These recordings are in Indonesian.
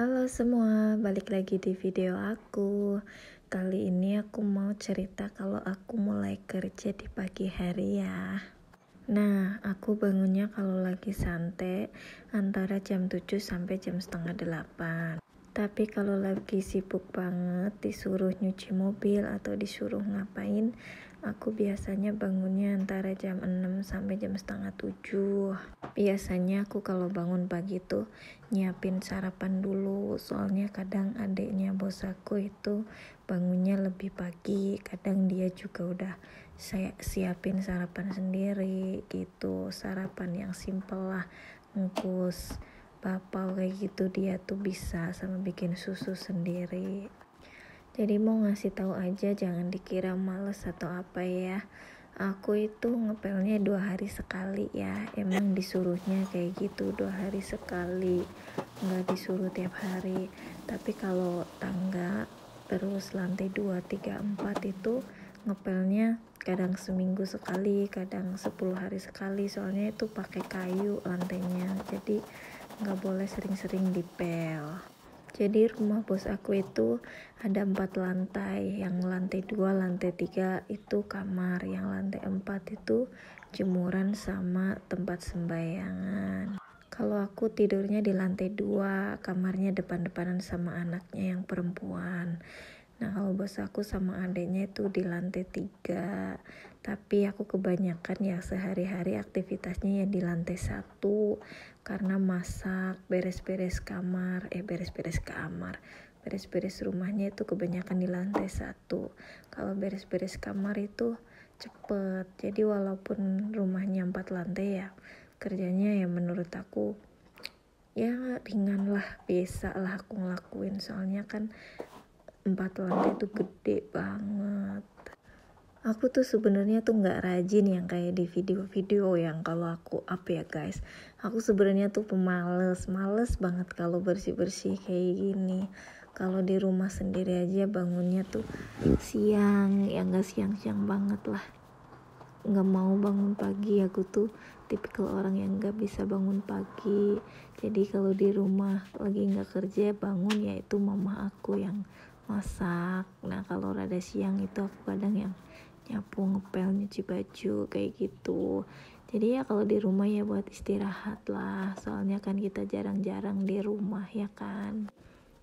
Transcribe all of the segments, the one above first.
Halo semua, balik lagi di video aku. Kali ini aku mau cerita kalau aku mulai kerja di pagi hari ya. Nah, aku bangunnya kalau lagi santai antara jam 7 sampai jam setengah 8. Tapi kalau lagi sibuk banget, disuruh nyuci mobil atau disuruh ngapain, aku biasanya bangunnya antara jam 6 sampai jam setengah 7. Biasanya aku kalau bangun pagi tuh nyiapin sarapan dulu, soalnya kadang adiknya bos aku itu bangunnya lebih pagi, kadang dia juga udah saya siapin sarapan sendiri gitu, sarapan yang simple lah, ngukus bapau kayak gitu dia tuh bisa sama bikin susu sendiri jadi mau ngasih tahu aja jangan dikira males atau apa ya aku itu ngepelnya dua hari sekali ya emang disuruhnya kayak gitu dua hari sekali nggak disuruh tiap hari tapi kalau tangga terus lantai dua, tiga, empat itu ngepelnya kadang seminggu sekali kadang sepuluh hari sekali soalnya itu pakai kayu lantainya jadi nggak boleh sering-sering dipel jadi rumah bos aku itu ada empat lantai yang lantai dua lantai tiga itu kamar yang lantai empat itu jemuran sama tempat sembayangan kalau aku tidurnya di lantai dua kamarnya depan-depanan sama anaknya yang perempuan Nah kalau bos aku sama adiknya itu di lantai tiga, tapi aku kebanyakan ya sehari-hari aktivitasnya ya di lantai satu karena masak, beres-beres kamar, eh beres-beres kamar, beres-beres rumahnya itu kebanyakan di lantai satu. Kalau beres-beres kamar itu cepet, jadi walaupun rumahnya empat lantai ya kerjanya ya menurut aku ya ringan lah biasa lah aku ngelakuin soalnya kan empat lantai itu gede banget aku tuh sebenarnya tuh nggak rajin yang kayak di video-video yang kalau aku up ya guys aku sebenarnya tuh pemales males banget kalau bersih-bersih kayak gini kalau di rumah sendiri aja bangunnya tuh siang ya nggak siang-siang banget lah nggak mau bangun pagi aku tuh tipikal orang yang nggak bisa bangun pagi jadi kalau di rumah lagi nggak kerja bangun yaitu mama aku yang masak nah kalau rada siang itu aku kadang yang nyapu ngepel nyuci baju kayak gitu jadi ya kalau di rumah ya buat istirahat lah soalnya kan kita jarang-jarang di rumah ya kan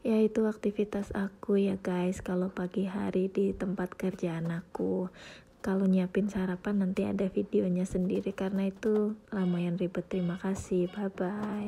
ya itu aktivitas aku ya guys kalau pagi hari di tempat kerjaan aku kalau nyiapin sarapan nanti ada videonya sendiri karena itu lumayan ribet terima kasih bye bye